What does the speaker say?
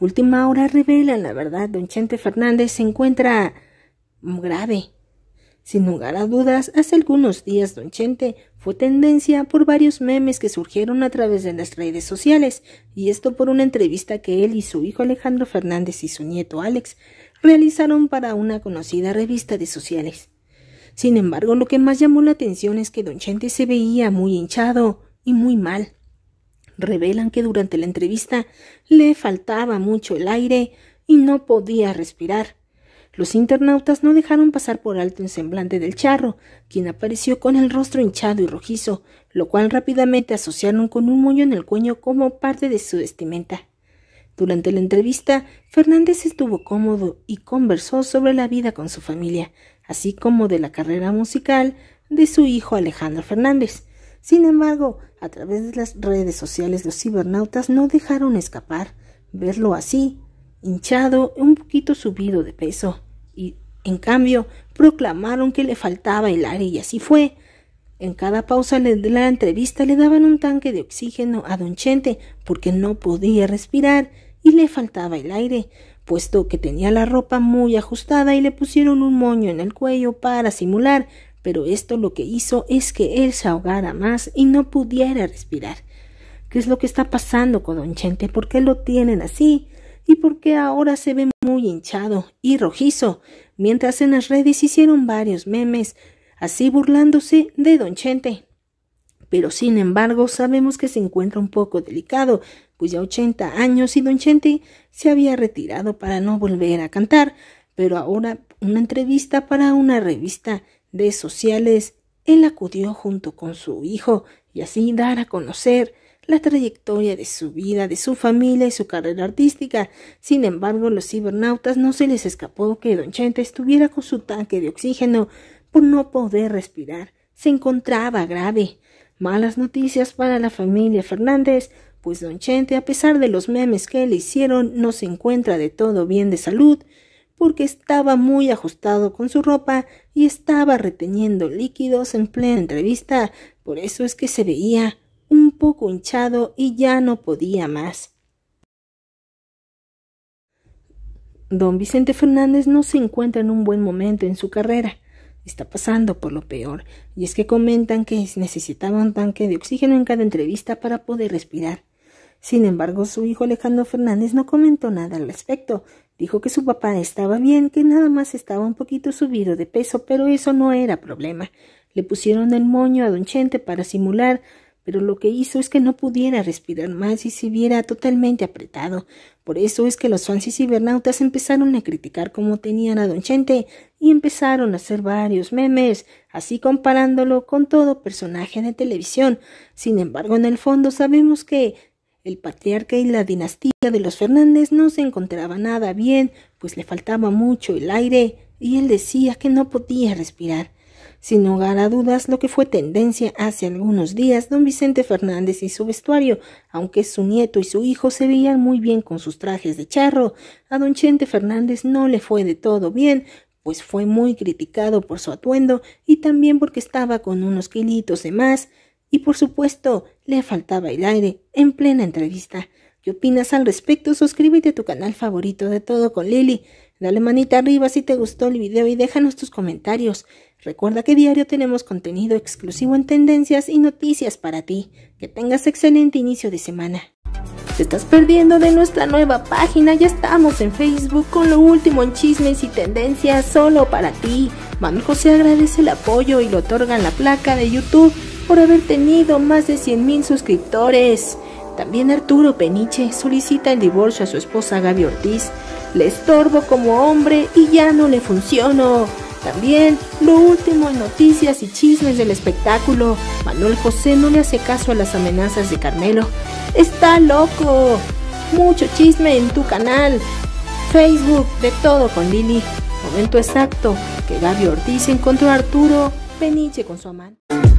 Última hora revela la verdad. Don Chente Fernández se encuentra grave. Sin lugar a dudas, hace algunos días Don Chente fue tendencia por varios memes que surgieron a través de las redes sociales, y esto por una entrevista que él y su hijo Alejandro Fernández y su nieto Alex realizaron para una conocida revista de sociales. Sin embargo, lo que más llamó la atención es que Don Chente se veía muy hinchado y muy mal revelan que durante la entrevista le faltaba mucho el aire y no podía respirar. Los internautas no dejaron pasar por alto el semblante del charro, quien apareció con el rostro hinchado y rojizo, lo cual rápidamente asociaron con un moño en el cuello como parte de su vestimenta. Durante la entrevista, Fernández estuvo cómodo y conversó sobre la vida con su familia, así como de la carrera musical de su hijo Alejandro Fernández, sin embargo, a través de las redes sociales los cibernautas no dejaron escapar verlo así, hinchado, un poquito subido de peso, y en cambio proclamaron que le faltaba el aire y así fue. En cada pausa de la entrevista le daban un tanque de oxígeno a don Chente porque no podía respirar y le faltaba el aire, puesto que tenía la ropa muy ajustada y le pusieron un moño en el cuello para simular pero esto lo que hizo es que él se ahogara más y no pudiera respirar. ¿Qué es lo que está pasando con don Chente? ¿Por qué lo tienen así? ¿Y por qué ahora se ve muy hinchado y rojizo? Mientras en las redes hicieron varios memes, así burlándose de don Chente. Pero sin embargo, sabemos que se encuentra un poco delicado, pues ya 80 años y don Chente se había retirado para no volver a cantar, pero ahora una entrevista para una revista de sociales, él acudió junto con su hijo y así dar a conocer la trayectoria de su vida, de su familia y su carrera artística. Sin embargo, los cibernautas no se les escapó que Don Chente estuviera con su tanque de oxígeno por no poder respirar. Se encontraba grave. Malas noticias para la familia Fernández, pues Don Chente, a pesar de los memes que le hicieron, no se encuentra de todo bien de salud porque estaba muy ajustado con su ropa y estaba reteniendo líquidos en plena entrevista, por eso es que se veía un poco hinchado y ya no podía más. Don Vicente Fernández no se encuentra en un buen momento en su carrera. Está pasando por lo peor, y es que comentan que necesitaba un tanque de oxígeno en cada entrevista para poder respirar. Sin embargo, su hijo Alejandro Fernández no comentó nada al respecto, Dijo que su papá estaba bien, que nada más estaba un poquito subido de peso, pero eso no era problema. Le pusieron el moño a don Chente para simular, pero lo que hizo es que no pudiera respirar más y se viera totalmente apretado. Por eso es que los fans y cibernautas empezaron a criticar cómo tenían a Don Chente y empezaron a hacer varios memes, así comparándolo con todo personaje de televisión. Sin embargo, en el fondo sabemos que el patriarca y la dinastía de los Fernández no se encontraba nada bien, pues le faltaba mucho el aire, y él decía que no podía respirar. Sin lugar a dudas, lo que fue tendencia hace algunos días, don Vicente Fernández y su vestuario, aunque su nieto y su hijo se veían muy bien con sus trajes de charro, a don Chente Fernández no le fue de todo bien, pues fue muy criticado por su atuendo y también porque estaba con unos kilitos de más, y por supuesto, le faltaba el aire en plena entrevista. ¿Qué opinas al respecto? Suscríbete a tu canal favorito de todo con Lili. Dale manita arriba si te gustó el video y déjanos tus comentarios. Recuerda que diario tenemos contenido exclusivo en tendencias y noticias para ti. Que tengas excelente inicio de semana. Te estás perdiendo de nuestra nueva página, ya estamos en Facebook con lo último en chismes y tendencias solo para ti. Manu José agradece el apoyo y le otorgan la placa de YouTube por haber tenido más de 100.000 suscriptores. También Arturo Peniche solicita el divorcio a su esposa Gaby Ortiz. Le estorbo como hombre y ya no le funciono. También lo último en noticias y chismes del espectáculo. Manuel José no le hace caso a las amenazas de Carmelo. Está loco. Mucho chisme en tu canal. Facebook, de todo con Lili. Momento exacto que Gaby Ortiz encontró a Arturo Peniche con su amante.